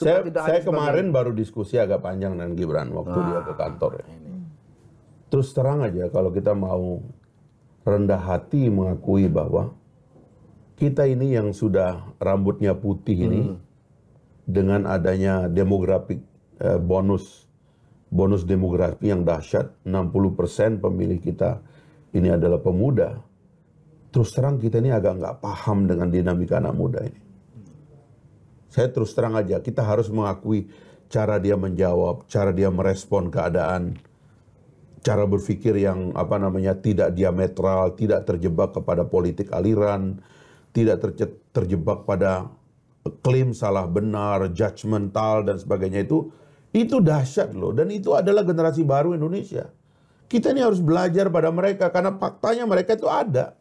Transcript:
saya, tidak saya kemarin baru diskusi agak panjang dengan Gibran waktu ah, dia ke kantor ya. Ini. Terus terang aja kalau kita mau rendah hati mengakui bahwa kita ini yang sudah rambutnya putih ini hmm. dengan adanya demografik eh, bonus bonus demografi yang dahsyat 60% pemilih kita ini adalah pemuda terus terang kita ini agak nggak paham dengan dinamika anak muda ini saya terus terang aja, kita harus mengakui cara dia menjawab, cara dia merespon keadaan, cara berpikir yang apa namanya tidak diametral, tidak terjebak kepada politik aliran, tidak terjebak pada klaim salah benar, judgmental dan sebagainya itu itu dahsyat loh dan itu adalah generasi baru Indonesia. Kita ini harus belajar pada mereka karena faktanya mereka itu ada.